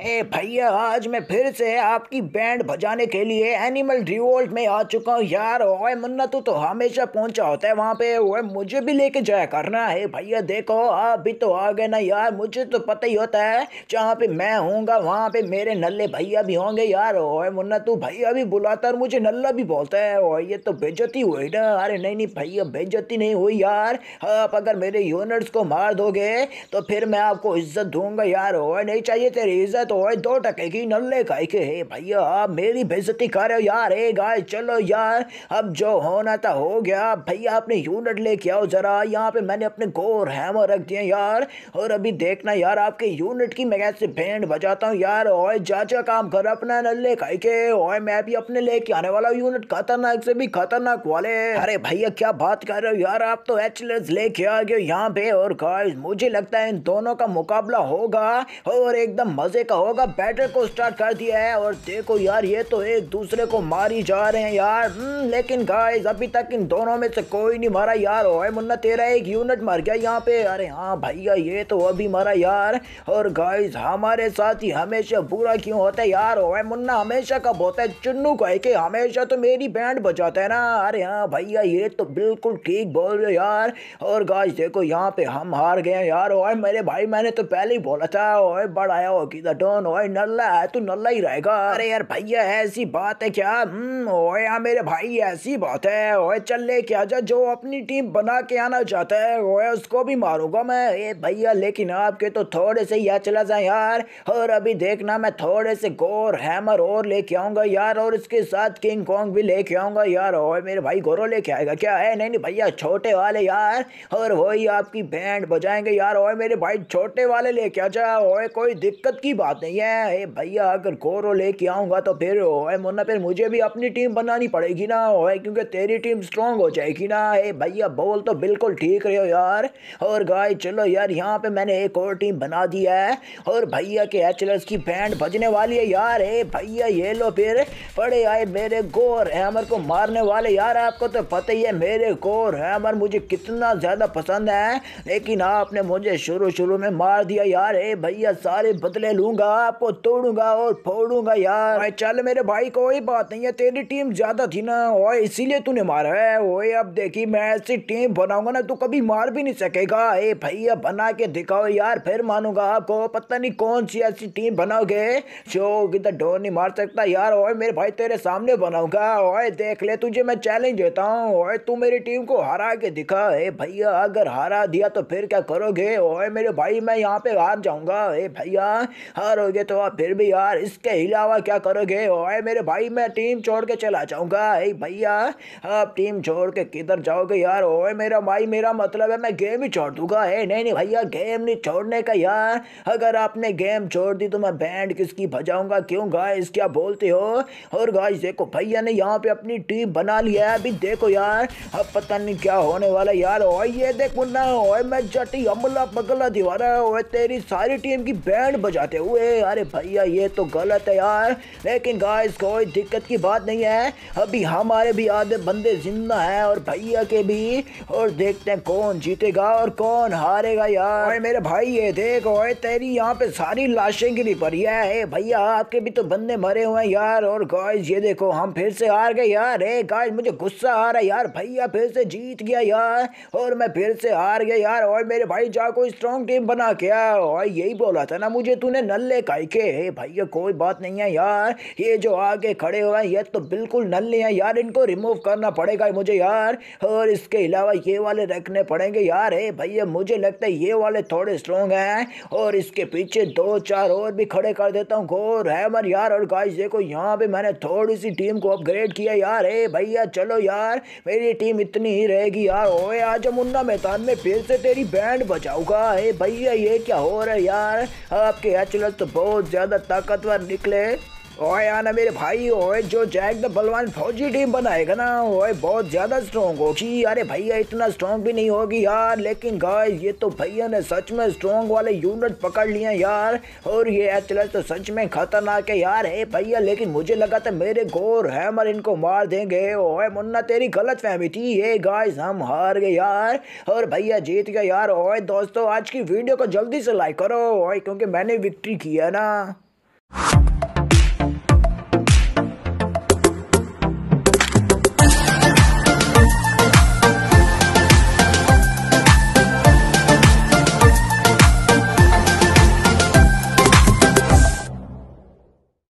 हे भैया आज मैं फिर से आपकी बैंड बजाने के लिए एनिमल रिवोल्ट में आ चुका हूँ यार ओए मुन्ना तू तो हमेशा पहुंचा होता है वहाँ पे ओए मुझे भी लेके जाया करना है भैया देखो आप भी तो आ गए ना यार मुझे तो पता ही होता है जहाँ पे मैं हूँगा वहाँ पे मेरे नल्ले भैया भी होंगे यार ओए मुन्ना तू भैया भी बुलाता और मुझे नल्ला भी बोलता है ओ ये तो बेजती हुई ना अरे नहीं नहीं भैया बेजती नहीं हुई यार आप अगर मेरे यूनिट्स को मार दोगे तो फिर मैं आपको इज्जत दूंगा यार ओ नहीं चाहिए तेरी इज्जत तो है दो टके की नल्ले काय के है भैया आप मेरी बेजती कर रहे हो यार ए गाय चलो यार अब जो होना था तो हो गया भैया अपने यूनिट लेके आओ जरा यहाँ पे मैंने अपने गोर हैमर रख दिए यार और अभी देखना यार आपके यूनिट की मैं कैसे भेंट बजाता हूँ यार ओए जा जा काम कर अपना नल्ले काय के ओए मैं भी अपने लेके आने वाला यूनिट खतरनाक से भी खतरनाक वाले अरे भैया क्या बात कर रहे हो यार आप तो एचलर्स लेके आ गए यहाँ पे और गाय मुझे लगता है इन दोनों का मुकाबला होगा और एकदम मजे का होगा बैटल को स्टार्ट कर दिया है और देखो यार ये तो एक दूसरे को मारी जा रहे हैं यार हम्म, लेकिन गाइस अभी तक इन दोनों में से कोई नहीं मारा यार ओए मुन्ना तेरा एक यूनिट मर गया यहाँ पे अरे हाँ भैया ये तो अभी मारा यार और गाइस हमारे साथ ही हमेशा बुरा क्यों होता है यार ओए मुन्ना हमेशा कब होता है चुन्नू कह के हमेशा तो मेरी बैंड बजाता है ना अरे हाँ भैया ये तो बिल्कुल ठीक बोल रहे यार और गाइस देखो यहाँ पे हम हार गए यार ओए मेरे भाई मैंने तो पहले ही बोला था ओए आया हो किधर जॉन ओए नल्ला है तू नल्ला ही रहेगा अरे यार भैया ऐसी बात है क्या हम्म, ओए यार मेरे भाई ऐसी बात है ओए चल ले क्या जा जो अपनी टीम बना के आना चाहता है ओए उसको भी मारूंगा मैं ए भैया लेकिन आपके तो थोड़े से यार चला जाए यार और अभी देखना मैं थोड़े से गोर हैमर और लेके आऊंगा यार और इसके साथ किंग कॉन्ग भी लेके आऊंगा यार ओए मेरे भाई गोरो लेके आएगा क्या है नहीं नहीं भैया छोटे वाले यार और वही आपकी बैंड बजाएंगे यार ओए मेरे भाई छोटे वाले लेके आ जाए ओए कोई दिक्कत की बात बात नहीं है भैया अगर कोरो लेके आऊँगा तो फिर ओए मुन्ना फिर मुझे भी अपनी टीम बनानी पड़ेगी ना ओए क्योंकि तेरी टीम स्ट्रांग हो जाएगी ना ए भैया बोल तो बिल्कुल ठीक रहे हो यार और गाय चलो यार यहाँ पे मैंने एक और टीम बना दी है और भैया के एच की बैंड बजने वाली है यार ए भैया ये लो फिर पड़े आए मेरे गोर हैमर को मारने वाले यार आपको तो पता ही है मेरे गोर हैमर मुझे कितना ज़्यादा पसंद है लेकिन आपने मुझे शुरू शुरू में मार दिया यार ए भैया सारे बदले लूँगा करूंगा आपको तोड़ूंगा और फोड़ूंगा यार ओए चल मेरे भाई कोई बात नहीं है तेरी टीम ज्यादा थी ना ओए इसीलिए तूने मारा है ओए अब देखी मैं ऐसी टीम बनाऊंगा ना तू कभी मार भी नहीं सकेगा ए भैया बना के दिखाओ यार फिर मानूंगा आपको पता नहीं कौन सी ऐसी टीम बनाओगे जो किधर डोर नहीं मार सकता यार ओए मेरे भाई तेरे सामने बनाऊंगा ओए देख ले तुझे मैं चैलेंज देता हूँ ओए तू मेरी टीम को हरा के दिखा ए भैया अगर हरा दिया तो फिर क्या करोगे ओए मेरे भाई मैं यहाँ पे हार जाऊंगा ए भैया तैयार हो गए तो आप फिर भी यार इसके अलावा क्या करोगे ओए मेरे भाई मैं टीम छोड़ के चला जाऊंगा अरे भैया आप टीम छोड़ के किधर जाओगे यार ओए मेरा भाई मेरा मतलब है मैं गेम ही छोड़ दूंगा है नहीं नहीं भैया गेम नहीं छोड़ने का यार अगर आपने गेम छोड़ दी तो मैं बैंड किसकी भजाऊंगा क्यों गाइस क्या बोलते हो और गाय देखो भैया ने यहाँ पे अपनी टीम बना लिया है अभी देखो यार अब पता नहीं क्या होने वाला यार ओ ये देखो ना ओए मैं जटी अमला पगला दीवारा ओए तेरी सारी टीम की बैंड बजाते हुए हुए अरे भैया ये तो गलत है यार लेकिन गाइस कोई दिक्कत की बात नहीं है अभी हमारे भी आधे बंदे जिंदा हैं और भैया के भी और देखते हैं कौन जीतेगा और कौन हारेगा यार और मेरे भाई ये देखो तेरी यहाँ पे सारी लाशें गिरी पड़ी है भैया आपके भी तो बंदे मरे हुए हैं यार और गाइस ये देखो हम फिर से हार गए यार ए गाइस मुझे गुस्सा आ रहा है यार भैया फिर से जीत गया यार और मैं फिर से हार गया यार और मेरे भाई जा कोई स्ट्रॉन्ग टीम बना के और यही बोला था ना मुझे तूने नल नल्ले कह के हे भैया कोई बात नहीं है यार ये जो आगे खड़े हुए हैं ये तो बिल्कुल नल्ले हैं यार इनको रिमूव करना पड़ेगा मुझे यार और इसके अलावा ये वाले रखने पड़ेंगे यार हे भैया मुझे लगता है ये वाले थोड़े स्ट्रॉन्ग हैं और इसके पीछे दो चार और भी खड़े कर देता हूँ घोर मर यार और गाइस देखो यहाँ पे मैंने थोड़ी सी टीम को अपग्रेड किया यार हे भैया चलो यार मेरी टीम इतनी ही रहेगी यार ओए आज मुन्ना मैदान में फिर से तेरी बैंड बजाऊगा हे भैया ये क्या हो रहा है यार आपके अचलत दोस्त तो बहुत ज़्यादा ताकतवर निकले ओए आना मेरे भाई ओए जो जैक द बलवान फौजी टीम बनाएगा ना ओए बहुत ज़्यादा स्ट्रॉन्ग होगी अरे भैया इतना स्ट्रॉन्ग भी नहीं होगी यार लेकिन गाय ये तो भैया ने सच में स्ट्रॉन्ग वाले यूनिट पकड़ लिए यार और ये एथलेट तो सच में खतरनाक है यार है भैया लेकिन मुझे लगा था मेरे गोर हैमर इनको मार देंगे ओए मुन्ना तेरी गलत फहमी थी ये गाइस हम हार गए यार और भैया जीत गए यार ओए दोस्तों आज की वीडियो को जल्दी से लाइक करो ओए क्योंकि मैंने विक्ट्री किया ना